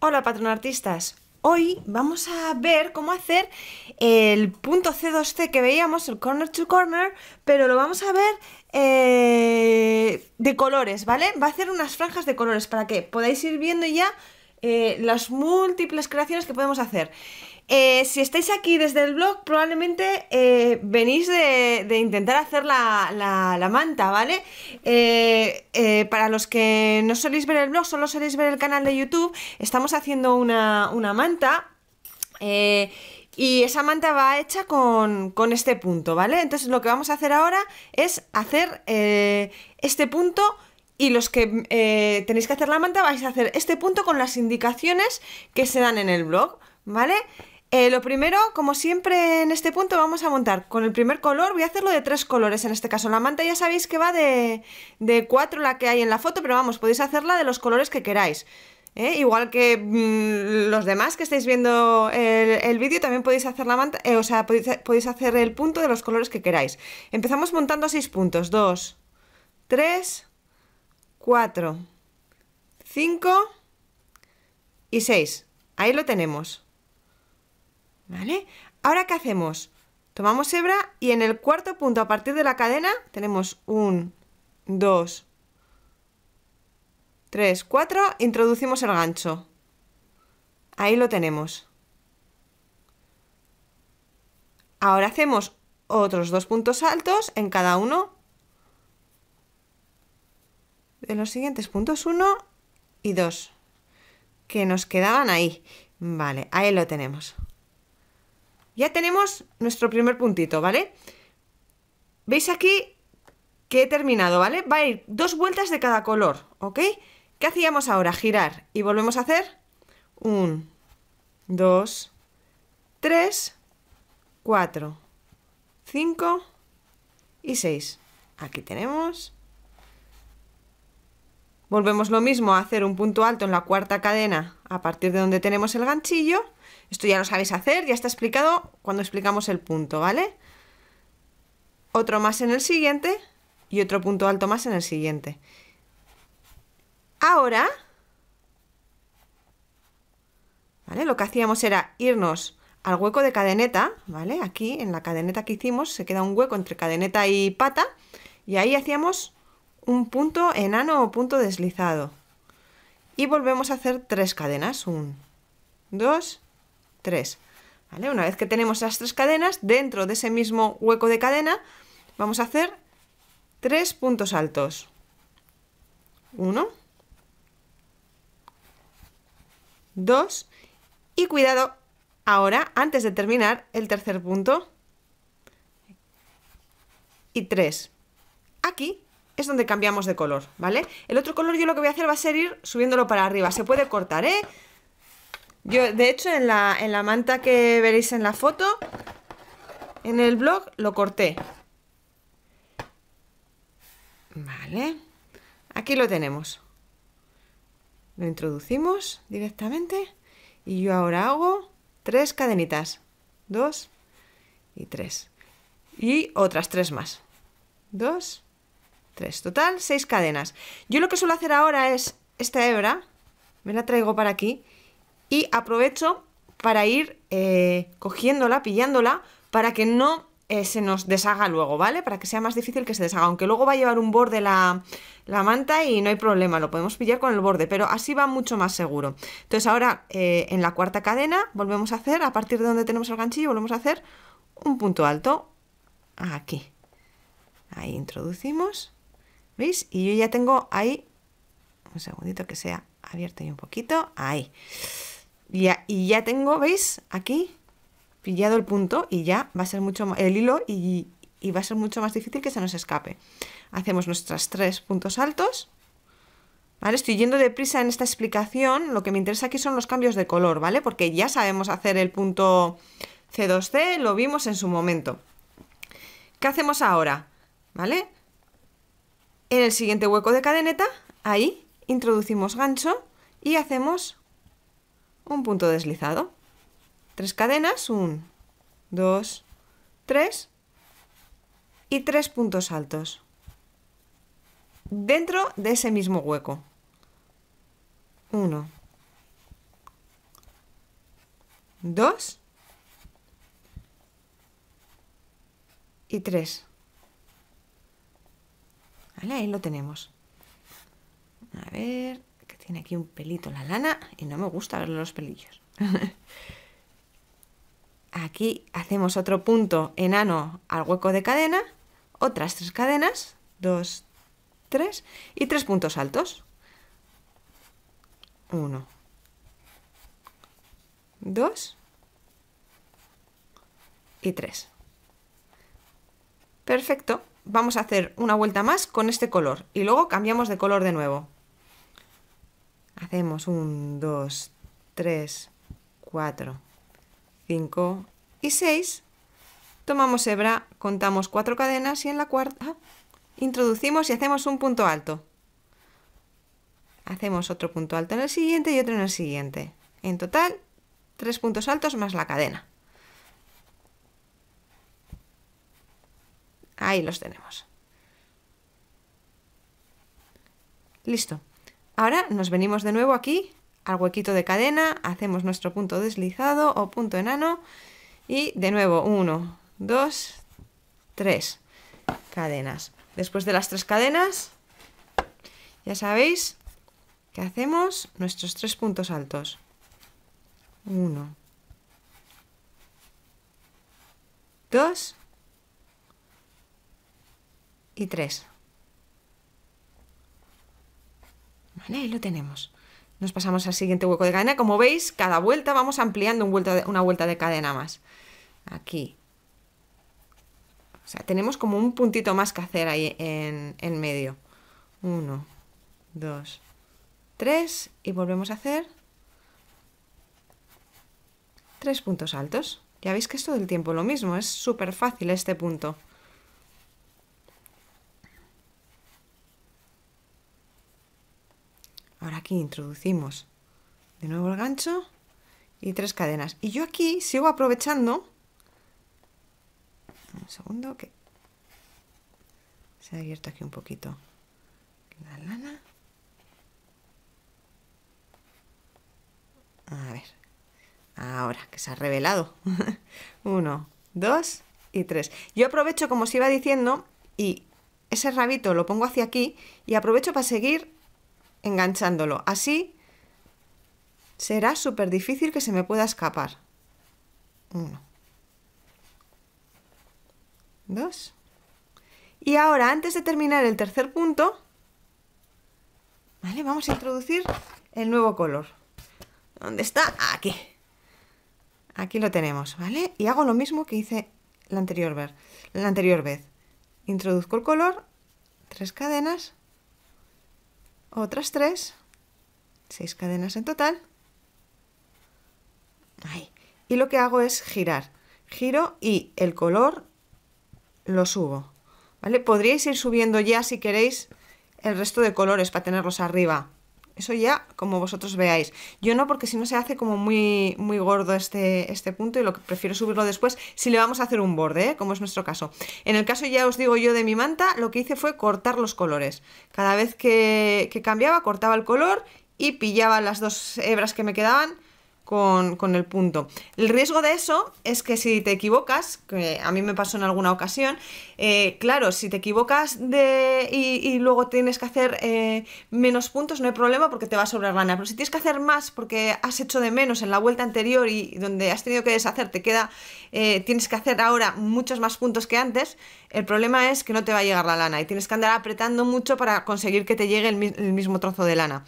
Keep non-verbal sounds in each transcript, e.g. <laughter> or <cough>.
Hola patronartistas, hoy vamos a ver cómo hacer el punto C2C que veíamos, el corner to corner, pero lo vamos a ver eh, de colores, ¿vale? Va a hacer unas franjas de colores para que podáis ir viendo ya eh, las múltiples creaciones que podemos hacer. Eh, si estáis aquí desde el blog, probablemente eh, venís de, intentar hacer la, manta, ¿vale? Eh, para los que no soléis ver el blog, solo soléis ver el canal de YouTube, estamos haciendo una, manta. y esa manta va hecha con, este punto, ¿vale? Entonces lo que vamos a hacer ahora es hacer este punto y los que tenéis que hacer la manta vais a hacer este punto con las indicaciones que se dan en el blog, ¿vale? Eh, lo primero, como siempre en este punto, vamos a montar con el primer color. Voy a hacerlo de tres colores en este caso. La manta ya sabéis que va de, cuatro la que hay en la foto, pero vamos, podéis hacerla de los colores que queráis. Eh, igual que mm, los demás que estáis viendo el, vídeo, también podéis hacer la manta, eh, o sea, podéis, hacer el punto de los colores que queráis. Empezamos montando seis puntos. 2, 3, 4, 5 y 6. Ahí lo tenemos. ¿Vale? Ahora, ¿qué hacemos? Tomamos hebra y en el cuarto punto, a partir de la cadena, tenemos un, dos, tres, cuatro, introducimos el gancho. Ahí lo tenemos. Ahora hacemos otros dos puntos altos en cada uno de los siguientes puntos 1 y 2 que nos quedaban ahí. Vale, ahí lo tenemos ya tenemos nuestro primer puntito, ¿vale? Veis aquí que he terminado, ¿vale? Va a ir dos vueltas de cada color, ¿ok? ¿Qué hacíamos ahora? Girar y volvemos a hacer un, 2, 3, 4, 5 y 6. Aquí tenemos Volvemos lo mismo a hacer un punto alto en la cuarta cadena a partir de donde tenemos el ganchillo. Esto ya lo sabéis hacer, ya está explicado cuando explicamos el punto, ¿vale? Otro más en el siguiente y otro punto alto más en el siguiente. Ahora, ¿vale? Lo que hacíamos era irnos al hueco de cadeneta, ¿vale? Aquí en la cadeneta que hicimos se queda un hueco entre cadeneta y pata y ahí hacíamos un punto enano o punto deslizado. Y volvemos a hacer tres cadenas. Un, dos, tres. ¿Vale? Una vez que tenemos las tres cadenas, dentro de ese mismo hueco de cadena, vamos a hacer tres puntos altos. Uno, dos, y cuidado, ahora, antes de terminar, el tercer punto y tres. Aquí es donde cambiamos de color, ¿vale? El otro color yo lo que voy a hacer va a ser ir subiéndolo para arriba. Se puede cortar, ¿eh? Yo, de hecho, en la, en la manta que veréis en la foto, en el blog, lo corté. Vale. Aquí lo tenemos. Lo introducimos directamente. Y yo ahora hago tres cadenitas. Dos y tres. Y otras tres más. Dos Total, seis cadenas. Yo lo que suelo hacer ahora es esta hebra, me la traigo para aquí y aprovecho para ir eh, cogiéndola, pillándola, para que no eh, se nos deshaga luego, ¿vale? Para que sea más difícil que se deshaga, aunque luego va a llevar un borde la, la manta y no hay problema, lo podemos pillar con el borde, pero así va mucho más seguro. Entonces ahora eh, en la cuarta cadena volvemos a hacer, a partir de donde tenemos el ganchillo, volvemos a hacer un punto alto, aquí. Ahí introducimos ¿Veis? Y yo ya tengo ahí, un segundito que sea abierto y un poquito, ahí. Y ya, ya tengo, ¿veis? Aquí pillado el punto y ya va a ser mucho más, el hilo y, va a ser mucho más difícil que se nos escape. Hacemos nuestras tres puntos altos. ¿Vale? Estoy yendo deprisa en esta explicación. Lo que me interesa aquí son los cambios de color, ¿vale? Porque ya sabemos hacer el punto C2C, lo vimos en su momento. ¿Qué hacemos ahora? ¿Vale? En el siguiente hueco de cadeneta, ahí, introducimos gancho y hacemos un punto deslizado. Tres cadenas, un, dos, tres y tres puntos altos dentro de ese mismo hueco. Uno, dos y tres. Ahí lo tenemos. A ver, que tiene aquí un pelito la lana y no me gusta ver los pelillos. <laughs> aquí hacemos otro punto enano al hueco de cadena, otras tres cadenas, dos, tres y tres puntos altos. Uno, dos y tres. Perfecto vamos a hacer una vuelta más con este color y luego cambiamos de color de nuevo. Hacemos un, 2, 3, 4, 5 y 6. Tomamos hebra, contamos cuatro cadenas y en la cuarta introducimos y hacemos un punto alto. Hacemos otro punto alto en el siguiente y otro en el siguiente. En total, tres puntos altos más la cadena. Ahí los tenemos. Listo. Ahora nos venimos de nuevo aquí al huequito de cadena, hacemos nuestro punto deslizado o punto enano y de nuevo 1, 2, 3 cadenas. Después de las tres cadenas, ya sabéis que hacemos nuestros tres puntos altos. 1, 2 y tres Vale, ahí lo tenemos. Nos pasamos al siguiente hueco de cadena. Como veis, cada vuelta vamos ampliando una vuelta de cadena más. Aquí. O sea, tenemos como un puntito más que hacer ahí en, el medio. uno, dos, tres y volvemos a hacer tres puntos altos. Ya veis que es todo el tiempo lo mismo, es súper fácil este punto. Ahora aquí introducimos de nuevo el gancho y tres cadenas. Y yo aquí sigo aprovechando... Un segundo que se ha abierto aquí un poquito la lana. A ver, ahora que se ha revelado. <laughs> Uno, dos y tres. Yo aprovecho, como os iba diciendo, y ese rabito lo pongo hacia aquí y aprovecho para seguir enganchándolo. Así será súper difícil que se me pueda escapar. Uno. Dos. Y ahora, antes de terminar el tercer punto, ¿vale? Vamos a introducir el nuevo color. ¿Dónde está? Aquí. Aquí lo tenemos, ¿vale? Y hago lo mismo que hice la anterior, la anterior vez. Introduzco el color, tres cadenas, otras tres, seis cadenas en total. Y lo que hago es girar. Giro y el color lo subo. ¿Vale? Podríais ir subiendo ya si queréis el resto de colores para tenerlos arriba. Eso ya como vosotros veáis. Yo no, porque si no se hace como muy, muy gordo este, este punto y lo que prefiero subirlo después si le vamos a hacer un borde, ¿eh? como es nuestro caso. En el caso ya os digo yo de mi manta, lo que hice fue cortar los colores. Cada vez que, que cambiaba, cortaba el color y pillaba las dos hebras que me quedaban con, el punto. El riesgo de eso es que si te equivocas, que a mí me pasó en alguna ocasión, eh, claro, si te equivocas de, y, luego tienes que hacer eh, menos puntos, no hay problema porque te va a sobrar lana. Pero si tienes que hacer más porque has hecho de menos en la vuelta anterior y donde has tenido que deshacer, te queda, eh, tienes que hacer ahora muchos más puntos que antes, el problema es que no te va a llegar la lana y tienes que andar apretando mucho para conseguir que te llegue el mismo trozo de lana.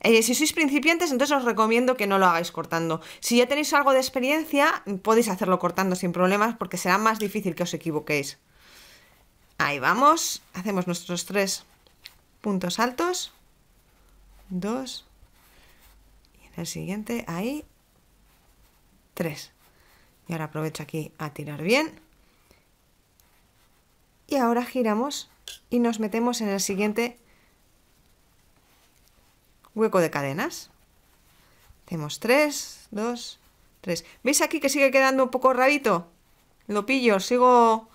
Eh, si sois principiantes, entonces os recomiendo que no lo hagáis cortando. Si ya tenéis algo de experiencia, podéis hacerlo cortando sin problemas porque será más difícil que os equivoquéis. Ahí vamos, hacemos nuestros tres puntos altos, dos, y en el siguiente, ahí, tres. Y ahora aprovecho aquí a tirar bien. Y ahora giramos y nos metemos en el siguiente hueco de cadenas. Hacemos 3, 2, 3. ¿Veis aquí que sigue quedando un poco rabito? Lo pillo, sigo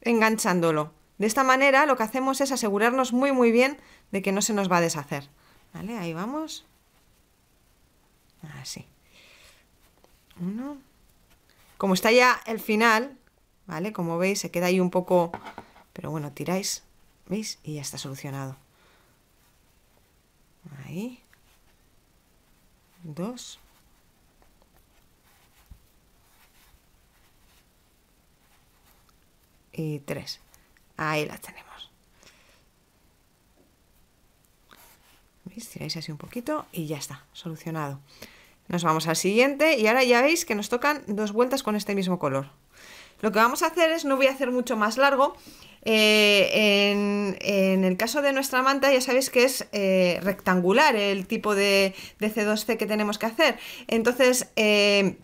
enganchándolo. De esta manera lo que hacemos es asegurarnos muy muy bien de que no se nos va a deshacer. ¿Vale? Ahí vamos. Así. Uno. Como está ya el final, ¿vale? Como veis, se queda ahí un poco... Pero bueno, tiráis, ¿veis? Y ya está solucionado. Ahí. Dos. Y tres. Ahí la tenemos. así un poquito y ya está, solucionado. Nos vamos al siguiente y ahora ya veis que nos tocan dos vueltas con este mismo color. Lo que vamos a hacer es, no voy a hacer mucho más largo, eh, en, el caso de nuestra manta ya sabéis que es eh, rectangular el tipo de, C2C que tenemos que hacer. Entonces eh,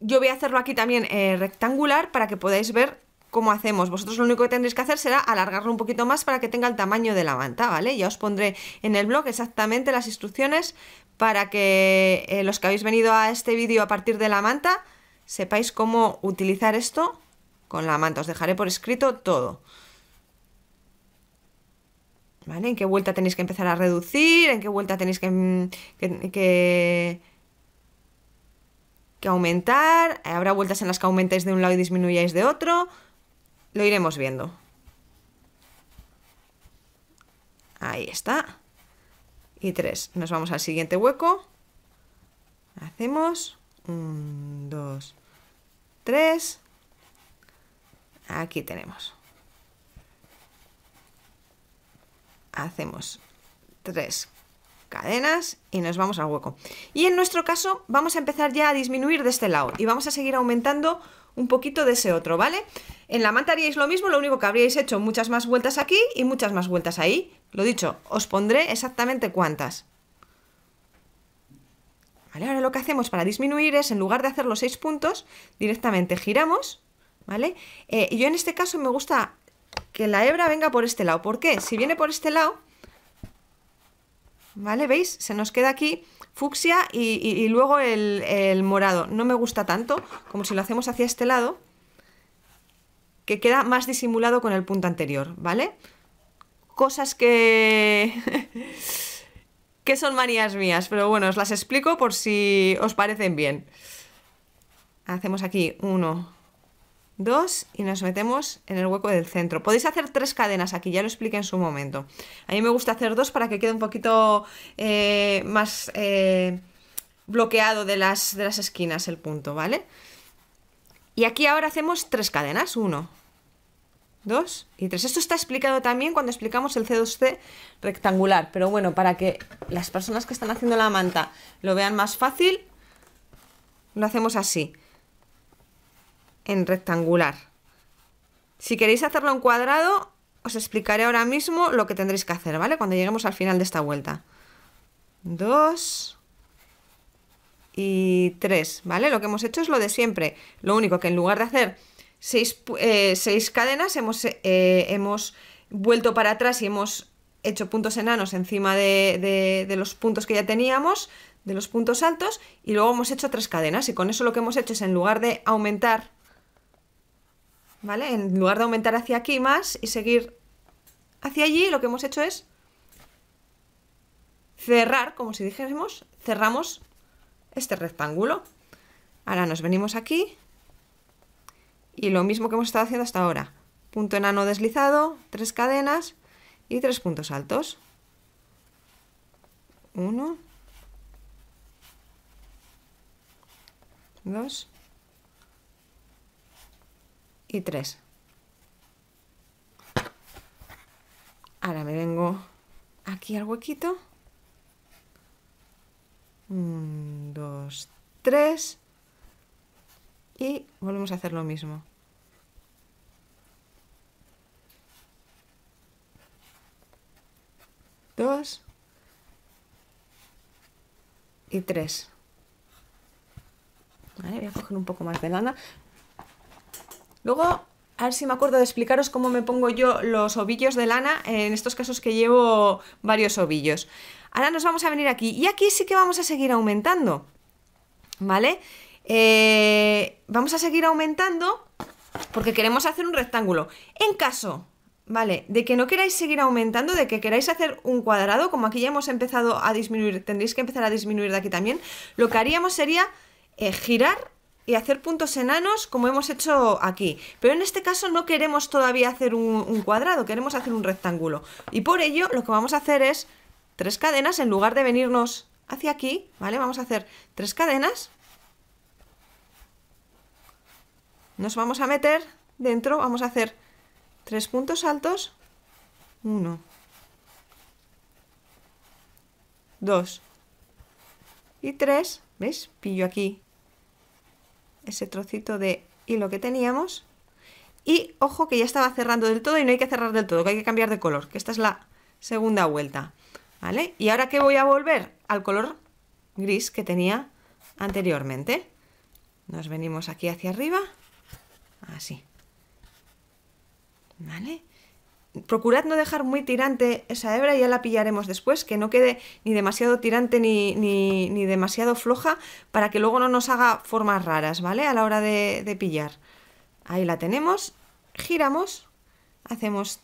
yo voy a hacerlo aquí también rectangular para que podáis ver cómo hacemos. Vosotros lo único que tendréis que hacer será alargarlo un poquito más para que tenga el tamaño de la manta, ¿vale? Ya os pondré en el blog exactamente las instrucciones para que los que habéis venido a este vídeo a partir de la manta sepáis cómo utilizar esto con la manta. Os dejaré por escrito todo. ¿Vale? ¿En qué vuelta tenéis que empezar a reducir? ¿En qué vuelta tenéis que, que, aumentar? Habrá vueltas en las que aumentáis de un lado y disminuyáis de otro. Lo iremos viendo. Ahí está. Y tres. Nos vamos al siguiente hueco. Hacemos un, dos tres Aquí tenemos. Hacemos tres cadenas y nos vamos al hueco. Y en nuestro caso vamos a empezar ya a disminuir de este lado y vamos a seguir aumentando un poquito de ese otro, ¿vale? En la manta haríais lo mismo, lo único que habríais hecho muchas más vueltas aquí y muchas más vueltas ahí. Lo dicho, os pondré exactamente cuántas. Ahora lo que hacemos para disminuir es, en lugar de hacer los seis puntos, directamente giramos ¿vale? Eh, y yo en este caso me gusta que la hebra venga por este lado. ¿Por qué? Si viene por este lado, ¿vale? ¿Veis? Se nos queda aquí fucsia y, luego el, el, morado. No me gusta tanto como si lo hacemos hacia este lado, que queda más disimulado con el punto anterior, ¿vale? Cosas que... <laughs> que son manías mías, pero bueno, os las explico por si os parecen bien. Hacemos aquí uno, dos, y nos metemos en el hueco del centro. Podéis hacer tres cadenas aquí, ya lo expliqué en su momento. A mí me gusta hacer dos para que quede un poquito eh, más eh, bloqueado de las, de las esquinas el punto, ¿vale? Y aquí ahora hacemos tres cadenas, uno dos y tres, Esto está explicado también cuando explicamos el C2C rectangular, pero bueno, para que las personas que están haciendo la manta lo vean más fácil, lo hacemos así en rectangular. Si queréis hacerlo en cuadrado, os explicaré ahora mismo lo que tendréis que hacer, ¿vale? Cuando lleguemos al final de esta vuelta. 2 y 3, ¿vale? Lo que hemos hecho es lo de siempre. Lo único que en lugar de hacer seis, eh, cadenas, hemos, eh, hemos vuelto para atrás y hemos hecho puntos enanos encima de, de, los puntos que ya teníamos, de los puntos altos, y luego hemos hecho tres cadenas. Y con eso lo que hemos hecho es, en lugar de aumentar en lugar de aumentar hacia aquí más y seguir hacia allí, lo que hemos hecho es cerrar, como si dijésemos, cerramos este rectángulo. Ahora nos venimos aquí y lo mismo que hemos estado haciendo hasta ahora. Punto enano deslizado, tres cadenas y tres puntos altos. Uno. Dos y 3. Ahora me vengo aquí al huequito. 1, 2, 3. Y volvemos a hacer lo mismo. 2 y 3. Vale, voy a coger un poco más de lana. Luego, a ver si me acuerdo de explicaros cómo me pongo yo los ovillos de lana en estos casos que llevo varios ovillos. Ahora nos vamos a venir aquí y aquí sí que vamos a seguir aumentando, ¿vale? Eh, vamos a seguir aumentando porque queremos hacer un rectángulo. En caso, ¿vale? De que no queráis seguir aumentando, de que queráis hacer un cuadrado, como aquí ya hemos empezado a disminuir, tendréis que empezar a disminuir de aquí también, lo que haríamos sería eh, girar y hacer puntos enanos como hemos hecho aquí. Pero en este caso no queremos todavía hacer un, cuadrado, queremos hacer un rectángulo. Y por ello lo que vamos a hacer es tres cadenas, en lugar de venirnos hacia aquí, ¿vale? Vamos a hacer tres cadenas. Nos vamos a meter dentro, vamos a hacer tres puntos altos. Uno. Dos. Y tres. ¿Veis? Pillo aquí ese trocito de hilo que teníamos. Y ojo que ya estaba cerrando del todo y no hay que cerrar del todo, que hay que cambiar de color, que esta es la segunda vuelta. ¿Vale? Y ahora que voy a volver al color gris que tenía anteriormente. Nos venimos aquí hacia arriba, así. ¿Vale? procurad no dejar muy tirante esa hebra, y ya la pillaremos después, que no quede ni demasiado tirante ni, ni, demasiado floja para que luego no nos haga formas raras, ¿vale? A la hora de, de pillar. Ahí la tenemos, giramos, hacemos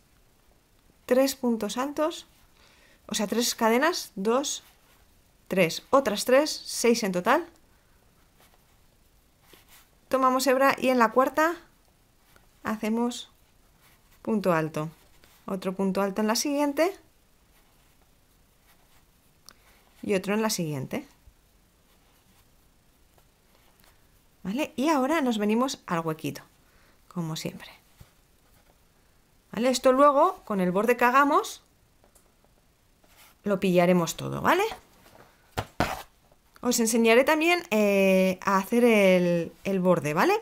tres puntos altos, o sea, tres cadenas, dos, tres, otras tres, seis en total. Tomamos hebra y en la cuarta hacemos punto alto otro punto alto en la siguiente y otro en la siguiente. ¿Vale? Y ahora nos venimos al huequito, como siempre. ¿Vale? Esto luego, con el borde que hagamos, lo pillaremos todo, ¿vale? Os enseñaré también eh, a hacer el, el borde, ¿vale?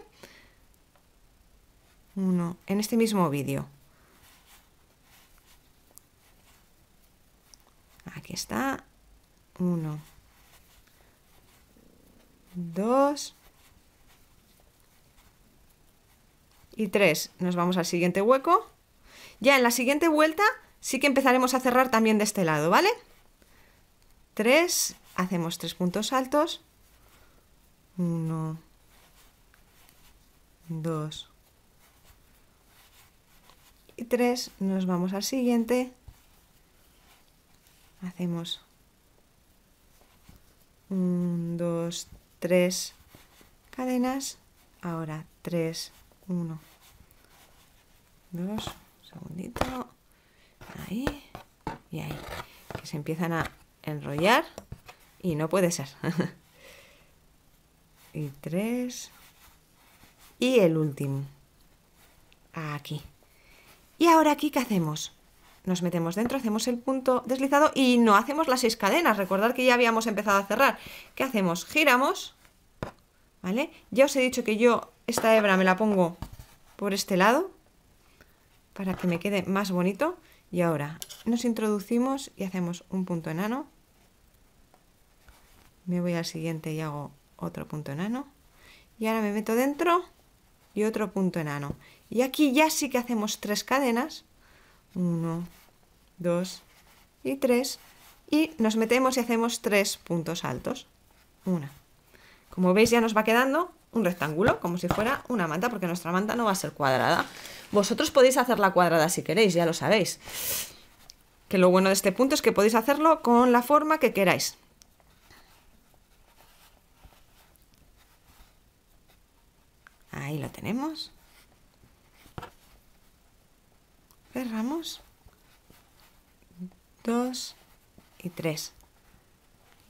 Uno, en este mismo vídeo. Aquí está. Uno. Dos. Y tres. Nos vamos al siguiente hueco. Ya en la siguiente vuelta sí que empezaremos a cerrar también de este lado, ¿vale? Tres. Hacemos tres puntos altos. Uno. Dos. Y tres. Nos vamos al siguiente hacemos 1, 2, 3 cadenas, ahora 3, 1, 2, segundito, ahí y ahí, que se empiezan a enrollar y no puede ser. <laughs> y 3 y el último, aquí. Y ahora aquí, ¿qué hacemos? nos metemos dentro, hacemos el punto deslizado y no hacemos las seis cadenas. Recordad que ya habíamos empezado a cerrar. ¿Qué hacemos? Giramos, ¿vale? Ya os he dicho que yo esta hebra me la pongo por este lado para que me quede más bonito. Y ahora nos introducimos y hacemos un punto enano. Me voy al siguiente y hago otro punto enano. Y ahora me meto dentro y otro punto enano. Y aquí ya sí que hacemos tres cadenas 1, 2 y 3 y nos metemos y hacemos tres puntos altos. Una. Como veis ya nos va quedando un rectángulo, como si fuera una manta, porque nuestra manta no va a ser cuadrada. Vosotros podéis hacerla cuadrada si queréis, ya lo sabéis. Que lo bueno de este punto es que podéis hacerlo con la forma que queráis. Ahí lo tenemos. cerramos 2 y 3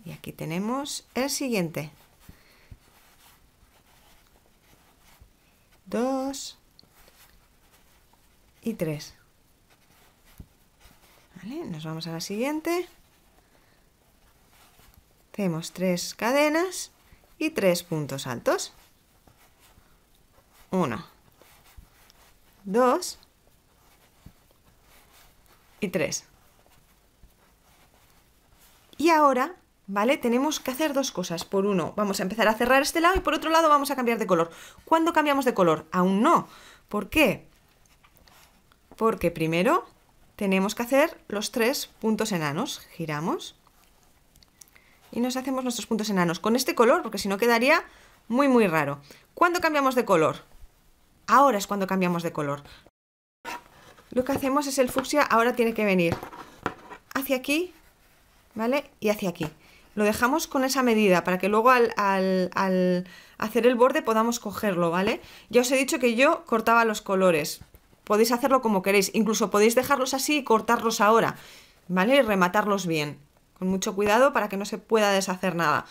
y aquí tenemos el siguiente 2 y 3 ¿Vale? nos vamos a la siguiente hacemos 3 cadenas y 3 puntos altos 1 2 y 3. Y ahora, ¿vale? Tenemos que hacer dos cosas. Por uno, vamos a empezar a cerrar este lado y por otro lado vamos a cambiar de color. ¿Cuándo cambiamos de color? Aún no. ¿Por qué? Porque primero tenemos que hacer los tres puntos enanos. Giramos y nos hacemos nuestros puntos enanos con este color, porque si no quedaría muy muy raro. ¿Cuándo cambiamos de color? Ahora es cuando cambiamos de color lo que hacemos es el fucsia ahora tiene que venir hacia aquí, ¿vale? Y hacia aquí. Lo dejamos con esa medida para que luego al, hacer el borde podamos cogerlo, ¿vale? Ya os he dicho que yo cortaba los colores. Podéis hacerlo como queréis. Incluso podéis dejarlos así y cortarlos ahora, ¿vale? Y rematarlos bien. Con mucho cuidado para que no se pueda deshacer nada.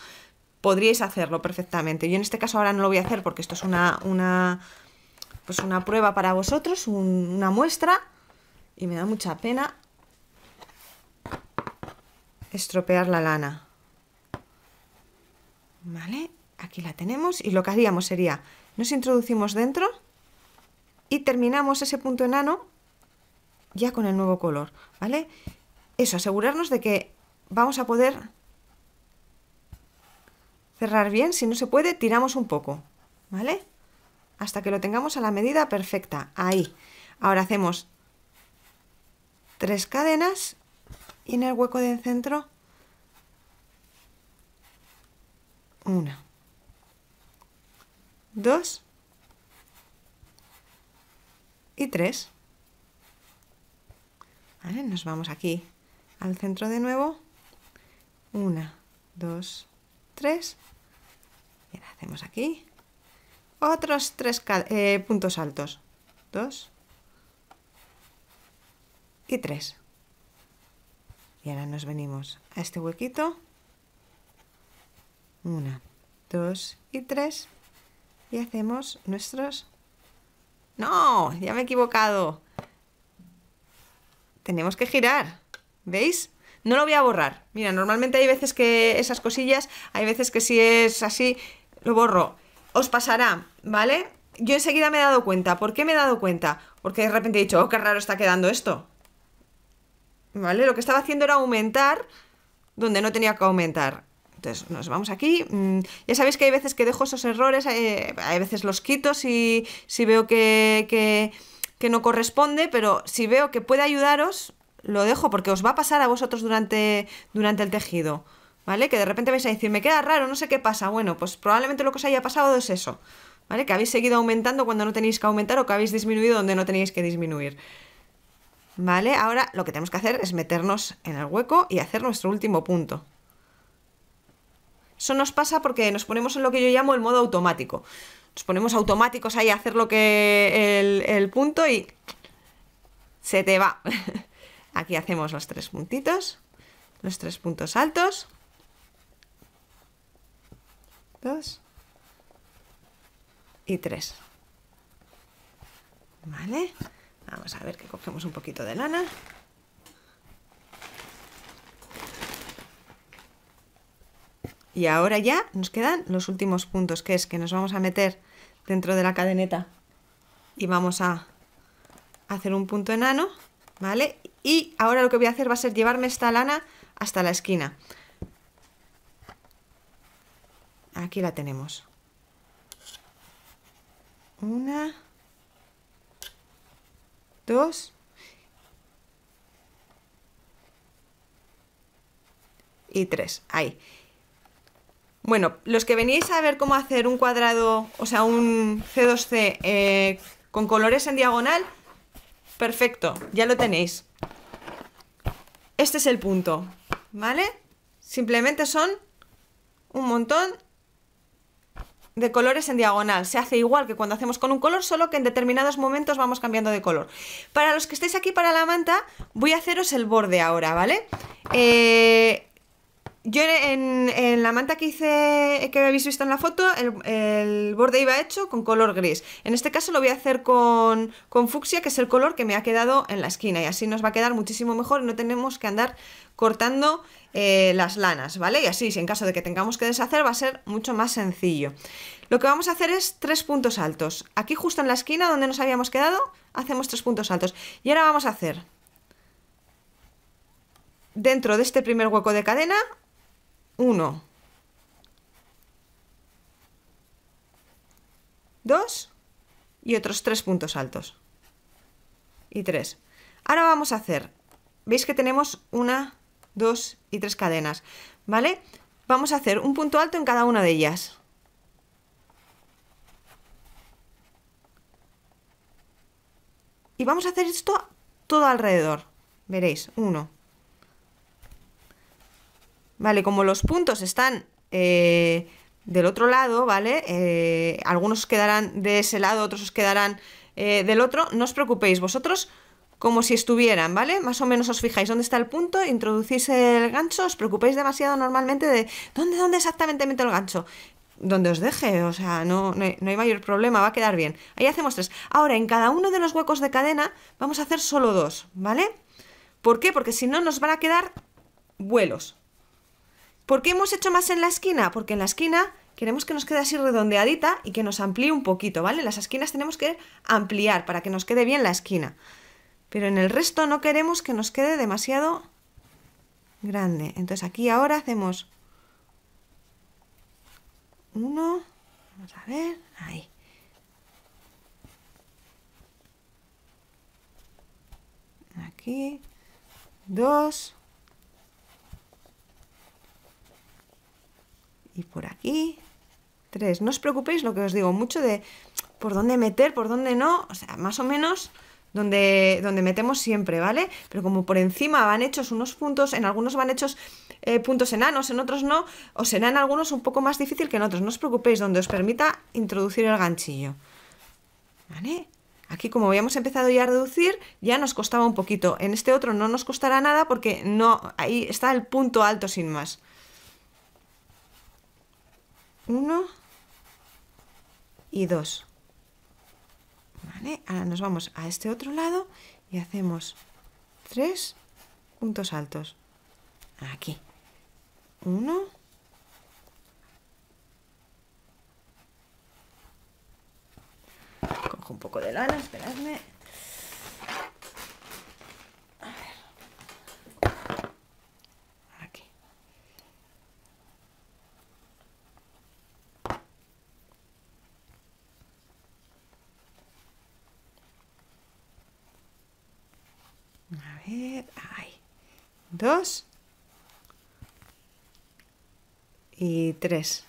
Podríais hacerlo perfectamente. Yo en este caso ahora no lo voy a hacer porque esto es una, una pues una prueba para vosotros, una muestra, y me da mucha pena estropear la lana. ¿Vale? Aquí la tenemos y lo que haríamos sería, nos introducimos dentro y terminamos ese punto enano ya con el nuevo color, ¿vale? Eso, asegurarnos de que vamos a poder cerrar bien, si no se puede, tiramos un poco, ¿vale? hasta que lo tengamos a la medida perfecta. Ahí. Ahora hacemos tres cadenas y en el hueco del centro una, dos y tres. Nos vamos aquí al centro de nuevo. Una, dos, tres. hacemos aquí otros tres eh, puntos altos. Dos y tres. Y ahora nos venimos a este huequito. Una, dos y tres. Y hacemos nuestros... ¡No! Ya me he equivocado. Tenemos que girar. ¿Veis? No lo voy a borrar. Mira, normalmente hay veces que esas cosillas, hay veces que si es así, lo borro os pasará, ¿vale? Yo enseguida me he dado cuenta. ¿Por qué me he dado cuenta? Porque de repente he dicho, oh, qué raro está quedando esto. ¿Vale? Lo que estaba haciendo era aumentar donde no tenía que aumentar. Entonces nos vamos aquí. Mm, ya sabéis que hay veces que dejo esos errores, eh, hay veces los quito si, si veo que, que, que, no corresponde, pero si veo que puede ayudaros, lo dejo porque os va a pasar a vosotros durante, durante el tejido. ¿vale? Que de repente vais a decir, me queda raro, no sé qué pasa. Bueno, pues probablemente lo que os haya pasado es eso, ¿vale? Que habéis seguido aumentando cuando no tenéis que aumentar o que habéis disminuido donde no tenéis que disminuir. ¿Vale? Ahora lo que tenemos que hacer es meternos en el hueco y hacer nuestro último punto. Eso nos pasa porque nos ponemos en lo que yo llamo el modo automático. Nos ponemos automáticos ahí a hacer lo que el, el punto y se te va. <laughs> Aquí hacemos los tres puntitos, los tres puntos altos dos y tres ¿Vale? Vamos a ver que cogemos un poquito de lana. Y ahora ya nos quedan los últimos puntos, que es que nos vamos a meter dentro de la cadeneta y vamos a hacer un punto enano, ¿vale? Y ahora lo que voy a hacer va a ser llevarme esta lana hasta la esquina. Aquí la tenemos. Una, dos. Y tres, ahí. Bueno, los que venís a ver cómo hacer un cuadrado, o sea, un C2C eh, con colores en diagonal, perfecto, ya lo tenéis. Este es el punto, ¿vale? Simplemente son un montón de colores en diagonal. Se hace igual que cuando hacemos con un color, solo que en determinados momentos vamos cambiando de color. Para los que estéis aquí para la manta, voy a haceros el borde ahora, ¿vale? Eh, yo en, la manta que hice, que habéis visto en la foto, el, borde iba hecho con color gris. En este caso lo voy a hacer con, con fucsia, que es el color que me ha quedado en la esquina. Y así nos va a quedar muchísimo mejor y no tenemos que andar cortando eh, las lanas, ¿vale? Y así, si en caso de que tengamos que deshacer, va a ser mucho más sencillo. Lo que vamos a hacer es tres puntos altos. Aquí justo en la esquina donde nos habíamos quedado, hacemos tres puntos altos. Y ahora vamos a hacer... Dentro de este primer hueco de cadena 1, 2 y otros tres puntos altos. Y 3. Ahora vamos a hacer, veis que tenemos una, dos y tres cadenas, ¿vale? Vamos a hacer un punto alto en cada una de ellas. Y vamos a hacer esto todo alrededor. Veréis, 1, Vale, como los puntos están eh, del otro lado, ¿vale? Eh, algunos os quedarán de ese lado, otros os quedarán eh, del otro. No os preocupéis, vosotros como si estuvieran, ¿vale? Más o menos os fijáis dónde está el punto, introducís el gancho, os preocupéis demasiado normalmente de dónde, dónde exactamente meto el gancho. Donde os deje, o sea, no, hay, no hay mayor problema, va a quedar bien. Ahí hacemos tres. Ahora, en cada uno de los huecos de cadena vamos a hacer solo dos, ¿vale? ¿Por qué? Porque si no nos van a quedar vuelos, ¿Por qué hemos hecho más en la esquina? Porque en la esquina queremos que nos quede así redondeadita y que nos amplíe un poquito, ¿vale? Las esquinas tenemos que ampliar para que nos quede bien la esquina. Pero en el resto no queremos que nos quede demasiado grande. Entonces aquí ahora hacemos uno, vamos a ver, ahí. Aquí, dos, y por aquí tres. No os preocupéis lo que os digo mucho de por dónde meter, por dónde no, o sea, más o menos donde, donde metemos siempre, ¿vale? Pero como por encima van hechos unos puntos, en algunos van hechos eh, puntos enanos, en otros no, o será en algunos un poco más difícil que en otros, no os preocupéis, donde os permita introducir el ganchillo, ¿vale? Aquí como habíamos empezado ya a reducir, ya nos costaba un poquito, en este otro no nos costará nada porque no, ahí está el punto alto sin más, uno y dos. Ahora nos vamos a este otro lado y hacemos tres puntos altos. Aquí. 1 Cojo un poco de lana, esperadme. y tres.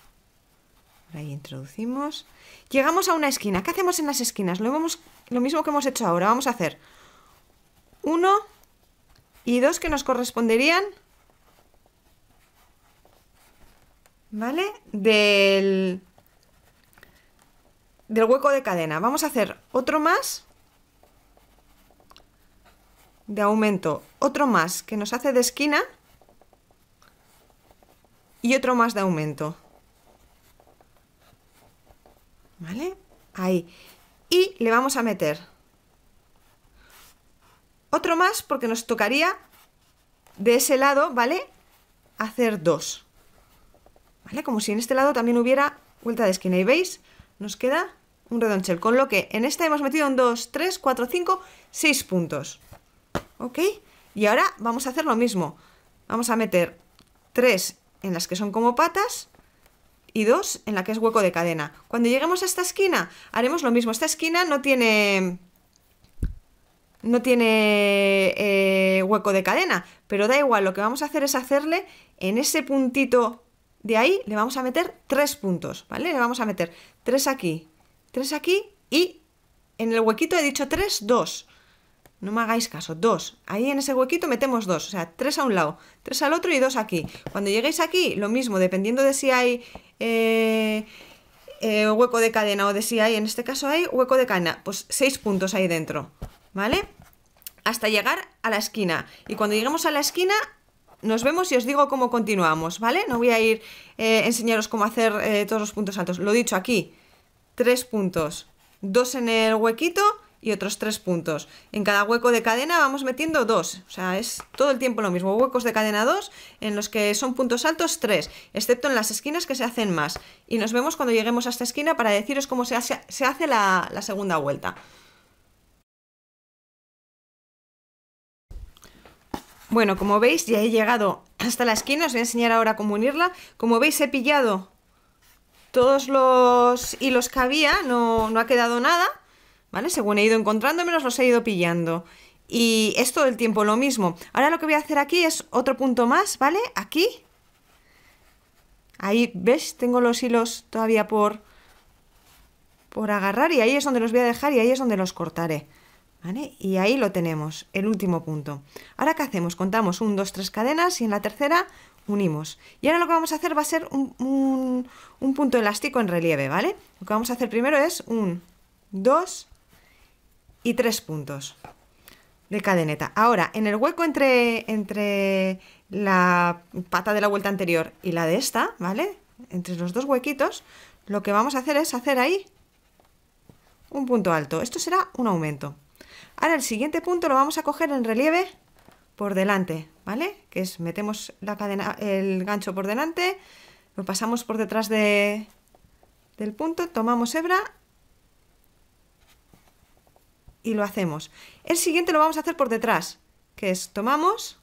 ahí introducimos. Llegamos a una esquina. ¿Qué hacemos en las esquinas? Lo, lo mismo que hemos hecho ahora. Vamos a hacer uno y dos que nos corresponderían ¿vale? Del, del hueco de cadena. Vamos a hacer otro más de aumento, otro más que nos hace de esquina y otro más de aumento. ¿Vale? Ahí. Y le vamos a meter otro más porque nos tocaría de ese lado, ¿vale? Hacer dos. ¿Vale? Como si en este lado también hubiera vuelta de esquina. Y veis, nos queda un redonchel. Con lo que en esta hemos metido en dos 3, cuatro cinco seis puntos. ¿ok? Y ahora vamos a hacer lo mismo. Vamos a meter tres en las que son como patas y dos en la que es hueco de cadena. Cuando lleguemos a esta esquina haremos lo mismo. Esta esquina no tiene... No tiene eh, hueco de cadena, pero da igual, lo que vamos a hacer es hacerle en ese puntito de ahí, le vamos a meter tres puntos, ¿vale? Le vamos a meter tres aquí, tres aquí y en el huequito he dicho tres, dos. No me hagáis caso, dos. Ahí en ese huequito metemos dos, o sea, tres a un lado, tres al otro y dos aquí. Cuando lleguéis aquí, lo mismo, dependiendo de si hay eh, eh, hueco de cadena o de si hay, en este caso hay hueco de cadena, pues seis puntos ahí dentro, ¿vale? Hasta llegar a la esquina. Y cuando lleguemos a la esquina, nos vemos y os digo cómo continuamos, ¿vale? No voy a ir eh, enseñaros cómo hacer todos los puntos altos. Lo dicho aquí, tres puntos, dos en el huequito y otros tres puntos. En cada hueco de cadena vamos metiendo dos, o sea, es todo el tiempo lo mismo. Huecos de cadena dos en los que son puntos altos, tres excepto en las esquinas que se hacen más. Y nos vemos cuando lleguemos a esta esquina para deciros cómo se hace, la, segunda vuelta. Bueno, como veis, ya he llegado hasta la esquina, os voy a enseñar ahora cómo unirla. Como veis, he pillado todos los hilos que había, no ha quedado nada ¿vale? Según he ido encontrándomelos, los he ido pillando. Y es todo el tiempo lo mismo. Ahora lo que voy a hacer aquí es otro punto más, ¿vale? Aquí. Ahí, ¿ves? Tengo los hilos todavía por, por agarrar y ahí es donde los voy a dejar y ahí es donde los cortaré. ¿Vale? Y ahí lo tenemos, el último punto. Ahora, ¿qué hacemos? Contamos un, dos, tres cadenas y en la tercera unimos. Y ahora lo que vamos a hacer va a ser un, punto elástico en relieve, ¿vale? Lo que vamos a hacer primero es un, dos y tres puntos de cadeneta. Ahora, en el hueco entre, entre la pata de la vuelta anterior y la de esta, ¿vale? Entre los dos huequitos, lo que vamos a hacer es hacer ahí un punto alto. Esto será un aumento. Ahora el siguiente punto lo vamos a coger en relieve por delante, ¿vale? Que es metemos la cadena, el gancho por delante, lo pasamos por detrás de, del punto, tomamos hebra y lo hacemos. El siguiente lo vamos a hacer por detrás, que es tomamos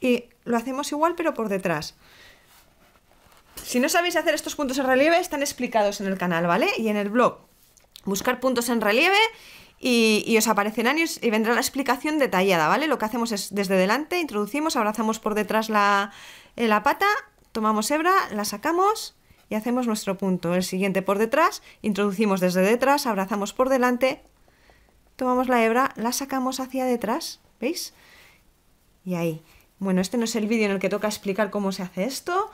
y lo hacemos igual pero por detrás. Si no sabéis hacer estos puntos en relieve, están explicados en el canal, ¿vale? Y en el blog. Buscar puntos en relieve y, os aparecerán y, vendrá la explicación detallada, ¿vale? Lo que hacemos es desde delante, introducimos, abrazamos por detrás la, eh, la pata, tomamos hebra, la sacamos y hacemos nuestro punto. El siguiente por detrás, introducimos desde detrás, abrazamos por delante, tomamos la hebra, la sacamos hacia detrás, ¿veis? Y ahí. Bueno, este no es el vídeo en el que toca explicar cómo se hace esto.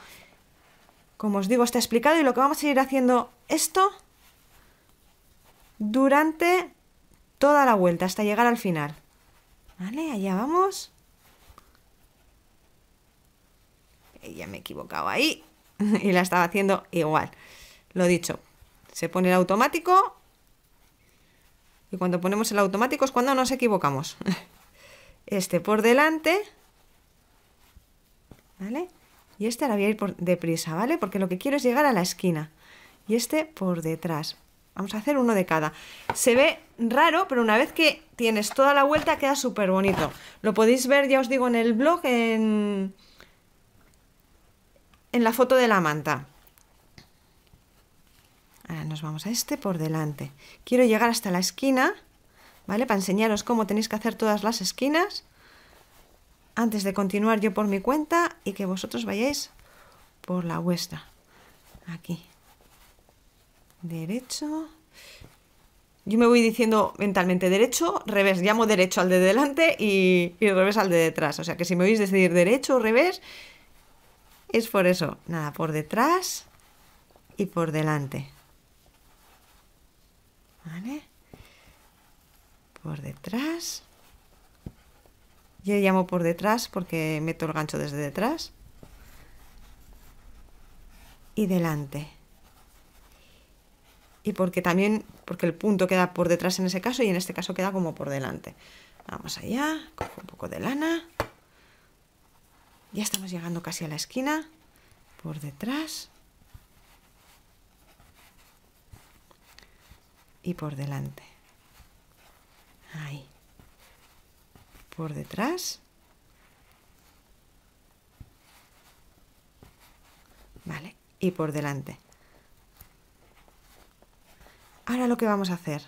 Como os digo, está explicado y lo que vamos a ir haciendo esto durante toda la vuelta hasta llegar al final. ¿Vale? Allá vamos. Eh, ya me he equivocado ahí. <laughs> y la estaba haciendo igual. Lo dicho, se pone el automático y cuando ponemos el automático es cuando nos equivocamos. <laughs> Este por delante, ¿vale? Y este ahora voy a ir por deprisa, ¿vale? Porque lo que quiero es llegar a la esquina. Y este por detrás. Vamos a hacer uno de cada. Se ve raro, pero una vez que tienes toda la vuelta queda súper bonito. Lo podéis ver, ya os digo, en el blog, en en la foto de la manta. Ahora nos vamos a este por delante. Quiero llegar hasta la esquina, ¿vale? Para enseñaros cómo tenéis que hacer todas las esquinas. Antes de continuar yo por mi cuenta y que vosotros vayáis por la vuestra. Aquí. Derecho. Yo me voy diciendo mentalmente derecho, revés. Llamo derecho al de delante y, revés al de detrás. O sea que si me oís decir derecho o revés, es por eso, nada, por detrás y por delante. Por detrás. Yo llamo por detrás porque meto el gancho desde detrás. Y delante. Y porque también, porque el punto queda por detrás en ese caso y en este caso queda como por delante. Vamos allá, cojo un poco de lana. Ya estamos llegando casi a la esquina, por detrás y por delante. Ahí. Por detrás. Vale, y por delante. Ahora lo que vamos a hacer.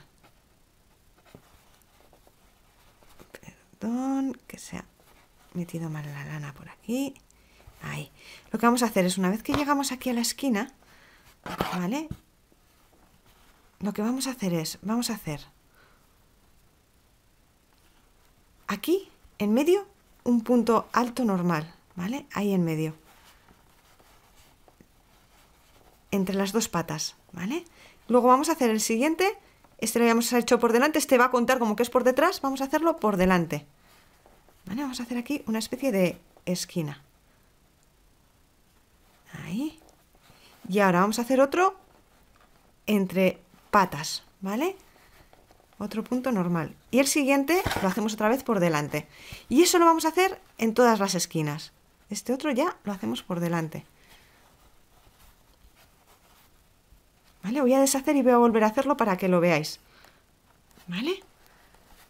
Perdón, que sea metido mal la lana por aquí. Ahí. Lo que vamos a hacer es, una vez que llegamos aquí a la esquina, ¿vale? Lo que vamos a hacer es, vamos a hacer aquí, en medio, un punto alto normal, ¿vale? Ahí en medio. Entre las dos patas, ¿vale? Luego vamos a hacer el siguiente. Este lo habíamos hecho por delante, este va a contar como que es por detrás, vamos a hacerlo por delante vamos a hacer aquí una especie de esquina. Ahí. Y ahora vamos a hacer otro entre patas, ¿vale? Otro punto normal. Y el siguiente lo hacemos otra vez por delante. Y eso lo vamos a hacer en todas las esquinas. Este otro ya lo hacemos por delante. ¿Vale? Voy a deshacer y voy a volver a hacerlo para que lo veáis. ¿Vale?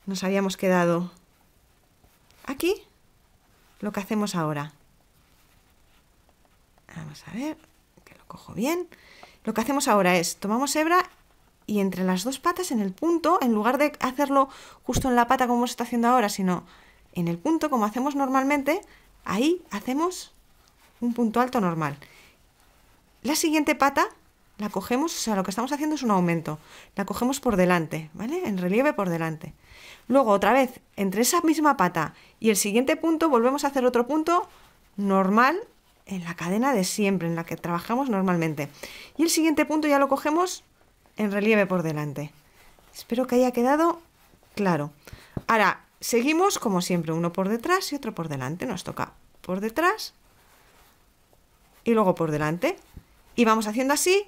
Nos habíamos quedado aquí lo que hacemos ahora. Vamos a ver, que lo cojo bien. Lo que hacemos ahora es, tomamos hebra y entre las dos patas, en el punto, en lugar de hacerlo justo en la pata como se está haciendo ahora, sino en el punto como hacemos normalmente, ahí hacemos un punto alto normal. La siguiente pata la cogemos, o sea, lo que estamos haciendo es un aumento. La cogemos por delante, ¿vale? En relieve por delante. Luego otra vez, entre esa misma pata y el siguiente punto, volvemos a hacer otro punto normal en la cadena de siempre, en la que trabajamos normalmente. Y el siguiente punto ya lo cogemos en relieve por delante. Espero que haya quedado claro. Ahora, seguimos como siempre, uno por detrás y otro por delante. Nos toca por detrás y luego por delante. Y vamos haciendo así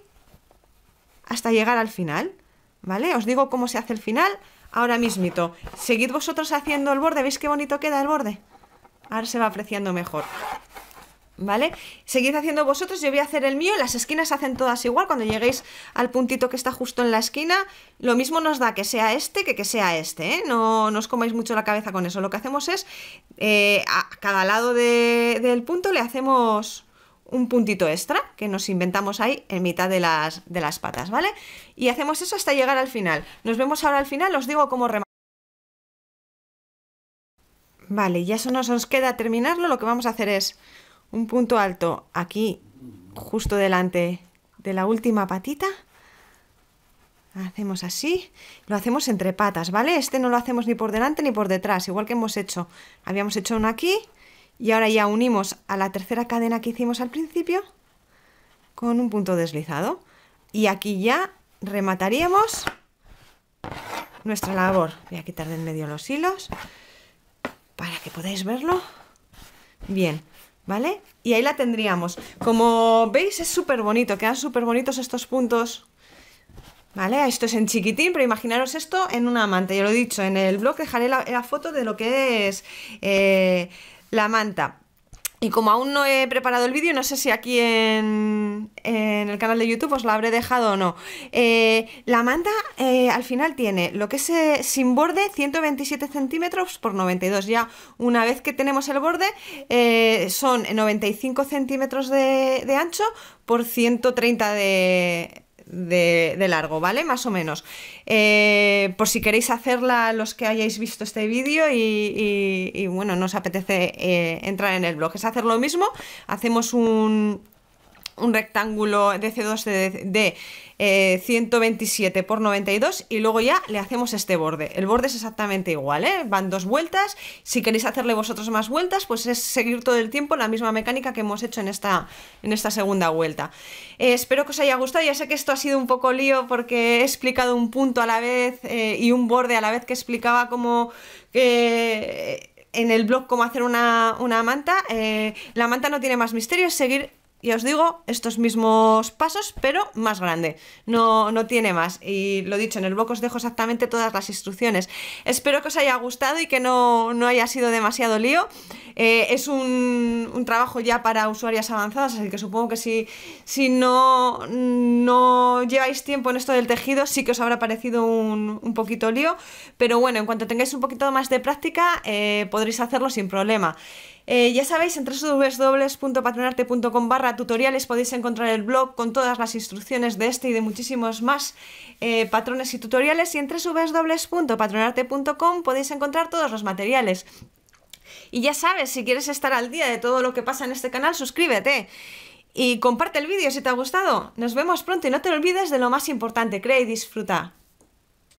hasta llegar al final. ¿Vale? Os digo cómo se hace el final Ahora mismito. Seguid vosotros haciendo el borde. ¿Veis qué bonito queda el borde? Ahora se va apreciando mejor. ¿Vale? Seguid haciendo vosotros, yo voy a hacer el mío, las esquinas se hacen todas igual, cuando lleguéis al puntito que está justo en la esquina, lo mismo nos da que sea este que que sea este, ¿eh? no, no, os comáis mucho la cabeza con eso, lo que hacemos es, eh, a cada lado del punto le hacemos un puntito extra que nos inventamos ahí en mitad de las, de las patas, ¿vale? Y hacemos eso hasta llegar al final. Nos vemos ahora al final, os digo cómo rematamos. Vale, ya eso nos queda terminarlo. Lo que vamos a hacer es un punto alto aquí, justo delante de la última patita. Hacemos así, lo hacemos entre patas, ¿vale? Este no lo hacemos ni por delante ni por detrás, igual que hemos hecho. Habíamos hecho uno aquí y ahora ya unimos a la tercera cadena que hicimos al principio con un punto deslizado. Y aquí ya remataríamos nuestra labor. Voy a quitar de en medio los hilos para que podáis verlo. Bien, ¿vale? Y ahí la tendríamos. Como veis es súper bonito, quedan súper bonitos estos puntos. ¿Vale? Esto es en chiquitín, pero imaginaros esto en una manta. Ya lo he dicho, en el blog dejaré la, la foto de lo que es... Eh, la manta. Y como aún no he preparado el vídeo, no sé si aquí en, el canal de YouTube os la habré dejado o no. Eh, la manta eh, al final tiene lo que es eh, sin borde 127 centímetros por 92. Ya una vez que tenemos el borde son 95 centímetros de, de ancho por 130 de, de, largo, ¿vale? Más o menos. Eh, por si queréis hacerla los que hayáis visto este vídeo y, bueno, nos apetece eh, entrar en el blog. Es hacer lo mismo, hacemos un, un rectángulo de C2 de 127 eh, por 92 y luego ya le hacemos este borde. El borde es exactamente igual, ¿eh? van dos vueltas. Si queréis hacerle vosotros más vueltas, pues es seguir todo el tiempo la misma mecánica que hemos hecho en esta, en esta segunda vuelta. Eh, espero que os haya gustado, ya sé que esto ha sido un poco lío porque he explicado un punto a la vez y un borde a la vez que explicaba cómo... en el blog cómo hacer una, manta. la manta no tiene más misterio, es seguir y os digo, estos mismos pasos, pero más grande. No, no tiene más. Y lo dicho, en el blog os dejo exactamente todas las instrucciones. Espero que os haya gustado y que no, no haya sido demasiado lío. Eh, es un, trabajo ya para usuarias avanzadas, así que supongo que si, si no, no lleváis tiempo en esto del tejido, sí que os habrá parecido un, poquito lío. Pero bueno, en cuanto tengáis un poquito más de práctica, eh, podréis hacerlo sin problema. Eh, ya sabéis, en www.patronarte.com barra tutoriales podéis encontrar el blog con todas las instrucciones de este y de muchísimos más eh, patrones y tutoriales y en www.patronarte.com podéis encontrar todos los materiales. Y ya sabes, si quieres estar al día de todo lo que pasa en este canal, suscríbete. Y comparte el vídeo si te ha gustado. Nos vemos pronto y no te olvides de lo más importante, crea y disfruta.